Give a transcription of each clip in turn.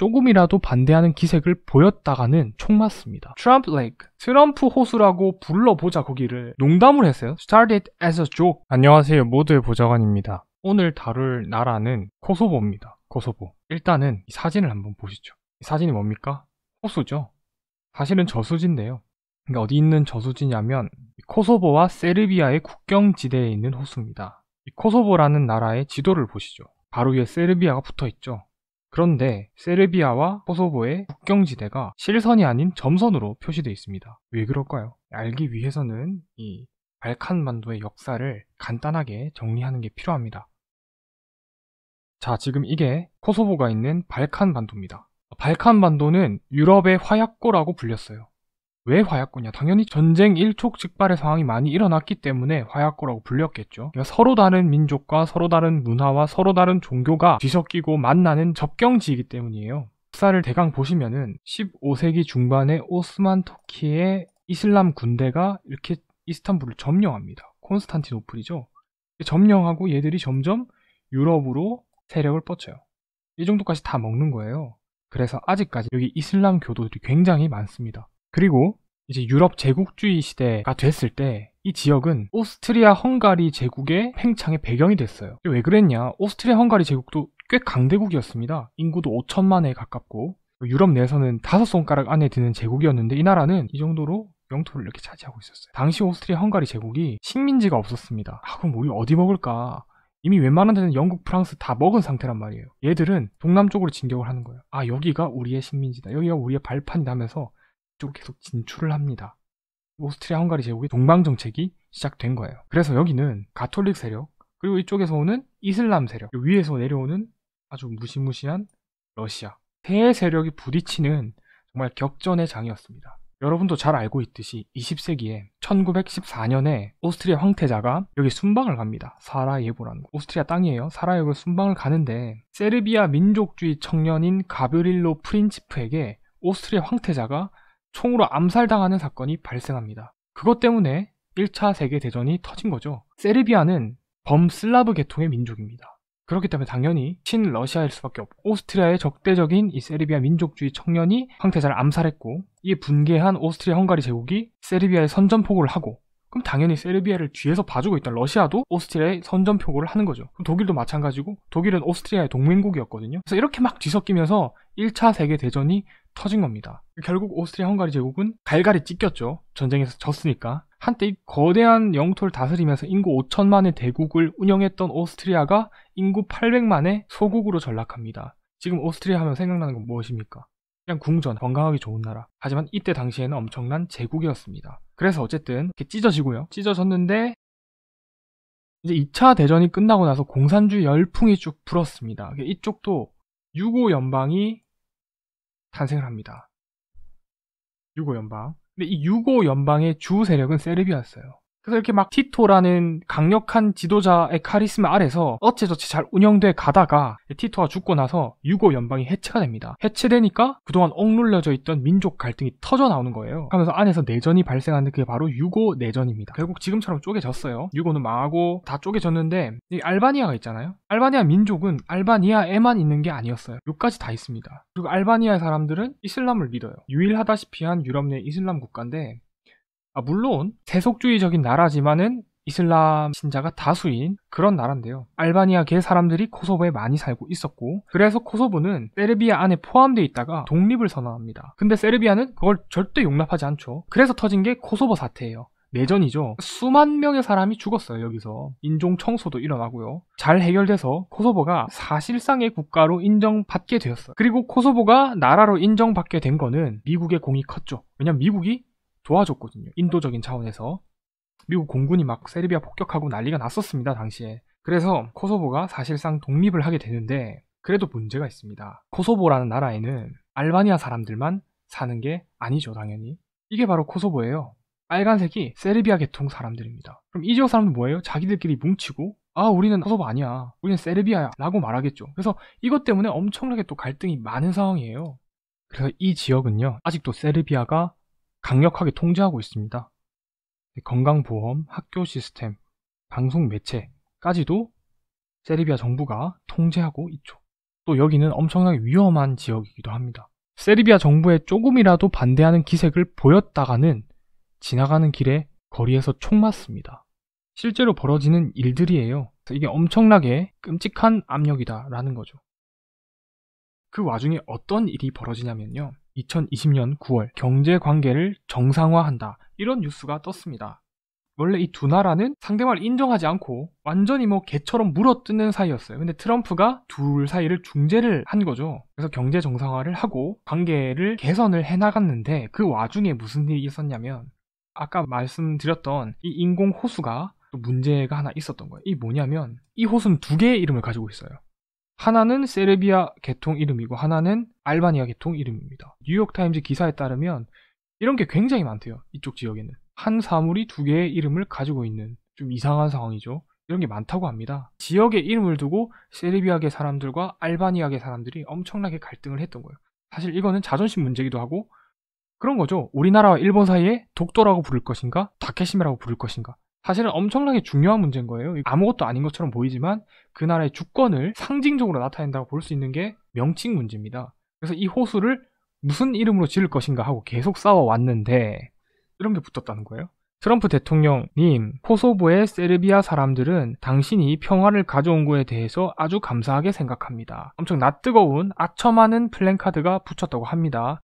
조금이라도 반대하는 기색을 보였다가는 총 맞습니다. 트럼프 레이크. 트럼프 호수라고 불러보자 거기를 농담을 했어요. Started as a joke. 안녕하세요. 모두의 보좌관입니다. 오늘 다룰 나라는 코소보입니다. 코소보. 일단은 이 사진을 한번 보시죠. 이 사진이 뭡니까? 호수죠. 사실은 저수지인데요. 그러니까 어디 있는 저수지냐면 코소보와 세르비아의 국경 지대에 있는 호수입니다. 코소보라는 나라의 지도를 보시죠. 바로 위에 세르비아가 붙어 있죠. 그런데 세르비아와 코소보의 국경지대가 실선이 아닌 점선으로 표시되어 있습니다. 왜 그럴까요? 알기 위해서는 이 발칸반도의 역사를 간단하게 정리하는 게 필요합니다. 자, 지금 이게 코소보가 있는 발칸반도입니다. 발칸반도는 유럽의 화약고라고 불렸어요. 왜 화약고냐? 당연히 전쟁 일촉즉발의 상황이 많이 일어났기 때문에 화약고라고 불렸겠죠. 그러니까 서로 다른 민족과 서로 다른 문화와 서로 다른 종교가 뒤섞이고 만나는 접경지이기 때문이에요. 역사를 대강 보시면은 15세기 중반에 오스만 터키의 이슬람 군대가 이렇게 이스탄불을 점령합니다. 콘스탄티노플이죠. 점령하고 얘들이 점점 유럽으로 세력을 뻗쳐요. 이 정도까지 다 먹는 거예요. 그래서 아직까지 여기 이슬람 교도들이 굉장히 많습니다. 그리고 이제 유럽 제국주의 시대가 됐을 때 이 지역은 오스트리아 헝가리 제국의 팽창의 배경이 됐어요. 왜 그랬냐? 오스트리아 헝가리 제국도 꽤 강대국이었습니다. 인구도 5천만에 가깝고 유럽 내에서는 다섯 손가락 안에 드는 제국이었는데 이 나라는 이 정도로 영토를 이렇게 차지하고 있었어요. 당시 오스트리아 헝가리 제국이 식민지가 없었습니다. 아 그럼 우리 어디 먹을까? 이미 웬만한 데는 영국, 프랑스 다 먹은 상태란 말이에요. 얘들은 동남쪽으로 진격을 하는 거예요. 아 여기가 우리의 식민지다. 여기가 우리의 발판이다면서 하이 쪽으로 계속 진출을 합니다. 오스트리아 헝가리 제국의 동방 정책이 시작된 거예요. 그래서 여기는 가톨릭 세력 그리고 이쪽에서 오는 이슬람 세력 위에서 내려오는 아주 무시무시한 러시아 세 세력이 부딪히는 정말 격전의 장이었습니다. 여러분도 잘 알고 있듯이 20세기에 1914년에 오스트리아 황태자가 여기 순방을 갑니다. 사라예보라는 곳. 오스트리아 땅이에요. 사라예보 순방을 가는데 세르비아 민족주의 청년인 가브릴로 프린치프에게 오스트리아 황태자가 총으로 암살당하는 사건이 발생합니다. 그것 때문에 1차 세계대전이 터진 거죠. 세르비아는 범슬라브 계통의 민족입니다. 그렇기 때문에 당연히 친러시아일 수밖에 없고 오스트리아의 적대적인 이 세르비아 민족주의 청년이 황태자를 암살했고 이에 분개한 오스트리아 헝가리 제국이 세르비아에 선전포고를 하고 그럼 당연히 세르비아를 뒤에서 봐주고 있던 러시아도 오스트리아에 선전포고를 하는 거죠. 독일도 마찬가지고 독일은 오스트리아의 동맹국이었거든요. 그래서 이렇게 막 뒤섞이면서 1차 세계대전이 터진 겁니다. 결국 오스트리아 헝가리 제국은 갈갈이 찢겼죠. 전쟁에서 졌으니까. 한때 이 거대한 영토를 다스리면서 인구 5천만의 대국을 운영했던 오스트리아가 인구 800만의 소국으로 전락합니다. 지금 오스트리아 하면 생각나는 건 무엇입니까? 그냥 궁전, 건강하기 좋은 나라. 하지만 이때 당시에는 엄청난 제국이었습니다. 그래서 어쨌든 이렇게 찢어지고요. 찢어졌는데 이제 2차 대전이 끝나고 나서 공산주의 열풍이 쭉 불었습니다. 이쪽도 유고 연방이 탄생을 합니다. 유고 연방. 근데 이 유고 연방의 주 세력은 세르비아였어요. 그래서 이렇게 막 티토라는 강력한 지도자의 카리스마 아래서 어째저째잘 운영돼 가다가 티토가 죽고 나서 유고 연방이 해체가 됩니다. 해체되니까 그동안 억눌려져 있던 민족 갈등이 터져 나오는 거예요. 하면서 안에서 내전이 발생하는 그게 바로 유고 내전입니다. 결국 지금처럼 쪼개졌어요. 유고는 망하고 다 쪼개졌는데 이 알바니아가 있잖아요. 알바니아 민족은 알바니아에만 있는 게 아니었어요. 여기까지 다 있습니다. 그리고 알바니아의 사람들은 이슬람을 믿어요. 유일하다시피 한 유럽 내 이슬람 국가인데 아, 물론 세속주의적인 나라지만은 이슬람 신자가 다수인 그런 나라인데요. 알바니아계 사람들이 코소보에 많이 살고 있었고 그래서 코소보는 세르비아 안에 포함되어 있다가 독립을 선언합니다. 근데 세르비아는 그걸 절대 용납하지 않죠. 그래서 터진 게 코소보 사태예요. 내전이죠. 수만 명의 사람이 죽었어요, 여기서. 인종 청소도 일어나고요. 잘 해결돼서 코소보가 사실상의 국가로 인정받게 되었어요. 그리고 코소보가 나라로 인정받게 된 거는 미국의 공이 컸죠. 왜냐면 미국이 도와줬거든요. 인도적인 차원에서. 미국 공군이 막 세르비아 폭격하고 난리가 났었습니다, 당시에. 그래서 코소보가 사실상 독립을 하게 되는데 그래도 문제가 있습니다. 코소보라는 나라에는 알바니아 사람들만 사는 게 아니죠, 당연히. 이게 바로 코소보예요. 빨간색이 세르비아 계통 사람들입니다. 그럼 이 지역 사람들 뭐예요? 자기들끼리 뭉치고 아 우리는 코소보 아니야. 우리는 세르비아야. 라고 말하겠죠. 그래서 이것 때문에 엄청나게 또 갈등이 많은 상황이에요. 그래서 이 지역은요. 아직도 세르비아가 강력하게 통제하고 있습니다. 네, 건강보험, 학교 시스템, 방송 매체까지도 세르비아 정부가 통제하고 있죠. 또 여기는 엄청나게 위험한 지역이기도 합니다. 세르비아 정부에 조금이라도 반대하는 기색을 보였다가는 지나가는 길에 거리에서 총 맞습니다. 실제로 벌어지는 일들이에요. 이게 엄청나게 끔찍한 압력이다라는 거죠. 그 와중에 어떤 일이 벌어지냐면요. 2020년 9월 경제 관계를 정상화한다. 이런 뉴스가 떴습니다. 원래 이 두 나라는 상대방을 인정하지 않고 완전히 뭐 개처럼 물어뜯는 사이였어요. 근데 트럼프가 둘 사이를 중재를 한 거죠. 그래서 경제 정상화를 하고 관계를 개선을 해나갔는데 그 와중에 무슨 일이 있었냐면 아까 말씀드렸던 이 인공 호수가 문제가 하나 있었던 거예요. 이 뭐냐면 이 호수는 두 개의 이름을 가지고 있어요. 하나는 세르비아 계통 이름이고 하나는 알바니아 계통 이름입니다. 뉴욕타임즈 기사에 따르면 이런 게 굉장히 많대요. 이쪽 지역에는. 한 사물이 두 개의 이름을 가지고 있는 좀 이상한 상황이죠. 이런 게 많다고 합니다. 지역의 이름을 두고 세르비아계 사람들과 알바니아계 사람들이 엄청나게 갈등을 했던 거예요. 사실 이거는 자존심 문제기도 이 하고 그런 거죠. 우리나라와 일본 사이에 독도라고 부를 것인가, 다케시메라고 부를 것인가. 사실은 엄청나게 중요한 문제인 거예요. 아무것도 아닌 것처럼 보이지만 그 나라의 주권을 상징적으로 나타낸다고 볼 수 있는 게 명칭 문제입니다. 그래서 이 호수를 무슨 이름으로 지을 것인가 하고 계속 싸워왔는데 이런 게 붙었다는 거예요. 트럼프 대통령님, 코소보의 세르비아 사람들은 당신이 평화를 가져온 거에 대해서 아주 감사하게 생각합니다. 엄청 낯뜨거운 아첨하는 플랜카드가 붙였다고 합니다.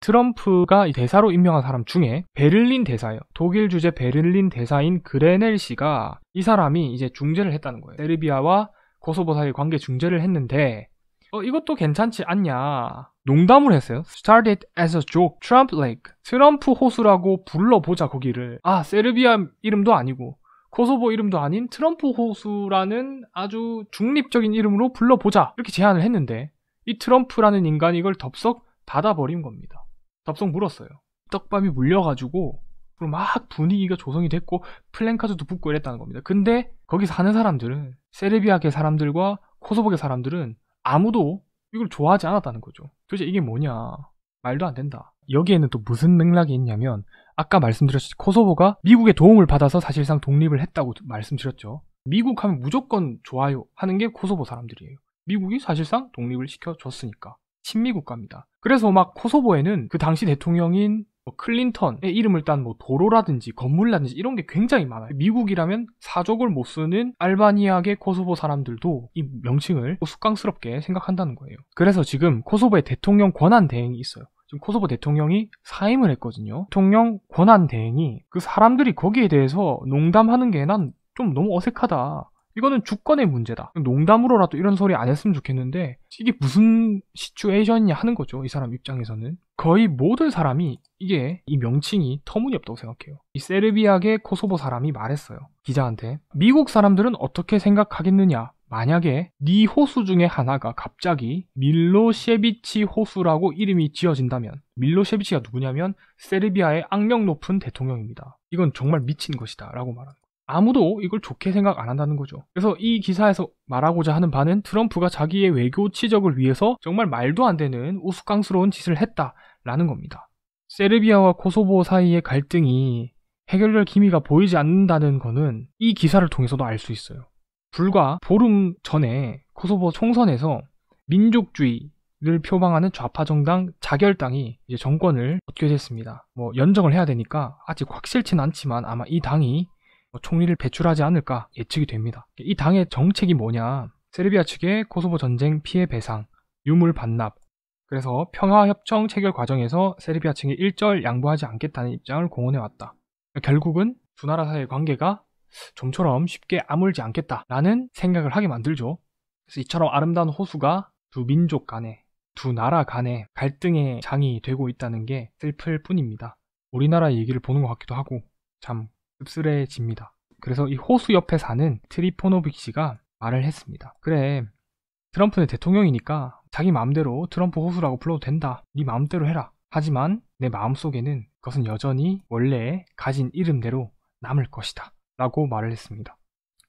트럼프가 대사로 임명한 사람 중에 베를린 대사예요. 독일 주재 베를린 대사인 그레넬 씨가 이 사람이 이제 중재를 했다는 거예요. 세르비아와 코소보 사이 관계 중재를 했는데 어, 이것도 괜찮지 않냐. 농담을 했어요. Started as a joke. Trump Lake. 트럼프 호수라고 불러보자 거기를. 아 세르비아 이름도 아니고 코소보 이름도 아닌 트럼프 호수라는 아주 중립적인 이름으로 불러보자 이렇게 제안을 했는데 이 트럼프라는 인간이 이걸 덥석 받아버린 겁니다. 납성 물었어요. 떡밥이 물려가지고 막 분위기가 조성이 됐고 플랜카드도 붙고 이랬다는 겁니다. 근데 거기 사는 사람들은 세르비아계 사람들과 코소보계 사람들은 아무도 이걸 좋아하지 않았다는 거죠. 도대체 이게 뭐냐? 말도 안 된다. 여기에는 또 무슨 맥락이 있냐면 아까 말씀드렸듯이 코소보가 미국의 도움을 받아서 사실상 독립을 했다고 말씀드렸죠. 미국 하면 무조건 좋아요 하는 게 코소보 사람들이에요. 미국이 사실상 독립을 시켜줬으니까. 친미 국가입니다. 그래서 막 코소보에는 그 당시 대통령인 뭐 클린턴의 이름을 딴뭐 도로라든지 건물라든지 이런 게 굉장히 많아요. 미국이라면 사족을 못 쓰는 알바니아계 코소보 사람들도 이 명칭을 숙강스럽게 생각한다는 거예요. 그래서 지금 코소보의 대통령 권한 대행이 있어요. 지금 코소보 대통령이 사임을 했거든요. 대통령 권한 대행이 그 사람들이 거기에 대해서 농담하는 게 난 좀 너무 어색하다. 이거는 주권의 문제다. 농담으로라도 이런 소리 안 했으면 좋겠는데 이게 무슨 시츄에이션이냐 하는 거죠. 이 사람 입장에서는. 거의 모든 사람이 이게 이 명칭이 터무니없다고 생각해요. 이 세르비아계 코소보 사람이 말했어요. 기자한테 미국 사람들은 어떻게 생각하겠느냐? 만약에 네 호수 중에 하나가 갑자기 밀로셰비치 호수라고 이름이 지어진다면 밀로셰비치가 누구냐면 세르비아의 악명 높은 대통령입니다. 이건 정말 미친 것이다 라고 말합니다. 아무도 이걸 좋게 생각 안 한다는 거죠. 그래서 이 기사에서 말하고자 하는 바는 트럼프가 자기의 외교 치적을 위해서 정말 말도 안 되는 우스꽝스러운 짓을 했다라는 겁니다. 세르비아와 코소보 사이의 갈등이 해결될 기미가 보이지 않는다는 거는 이 기사를 통해서도 알 수 있어요. 불과 보름 전에 코소보 총선에서 민족주의를 표방하는 좌파 정당 자결당이 이제 정권을 얻게 됐습니다. 뭐 연정을 해야 되니까 아직 확실치는 않지만 아마 이 당이 어, 총리를 배출하지 않을까 예측이 됩니다. 이 당의 정책이 뭐냐? 세르비아 측의 코소보 전쟁 피해 배상, 유물 반납. 그래서 평화협정 체결 과정에서 세르비아 측이 일절 양보하지 않겠다는 입장을 공언해왔다. 결국은 두 나라 사이의 관계가 좀처럼 쉽게 아물지 않겠다라는 생각을 하게 만들죠. 그래서 이처럼 아름다운 호수가 두 민족 간에, 두 나라 간에 갈등의 장이 되고 있다는 게 슬플 뿐입니다. 우리나라 의 얘기를 보는 것 같기도 하고 참 씁쓸해집니다. 그래서 이 호수 옆에 사는 트리포노빅 씨가 말을 했습니다. 그래, 트럼프는 대통령이니까 자기 마음대로 트럼프 호수라고 불러도 된다. 네 마음대로 해라. 하지만 내 마음속에는 그것은 여전히 원래 가진 이름대로 남을 것이다. 라고 말을 했습니다.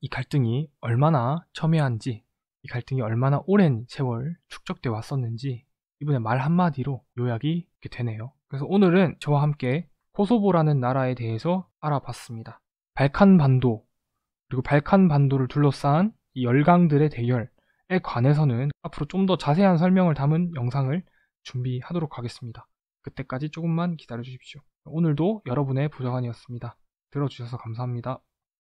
이 갈등이 얼마나 첨예한지, 이 갈등이 얼마나 오랜 세월 축적돼 왔었는지 이분의 말 한마디로 요약이 되네요. 그래서 오늘은 저와 함께 코소보라는 나라에 대해서 알아봤습니다. 발칸반도 그리고 발칸반도를 둘러싼 이 열강들의 대결에 관해서는 앞으로 좀 더 자세한 설명을 담은 영상을 준비하도록 하겠습니다. 그때까지 조금만 기다려 주십시오. 오늘도 여러분의 부좌관이었습니다 들어주셔서 감사합니다.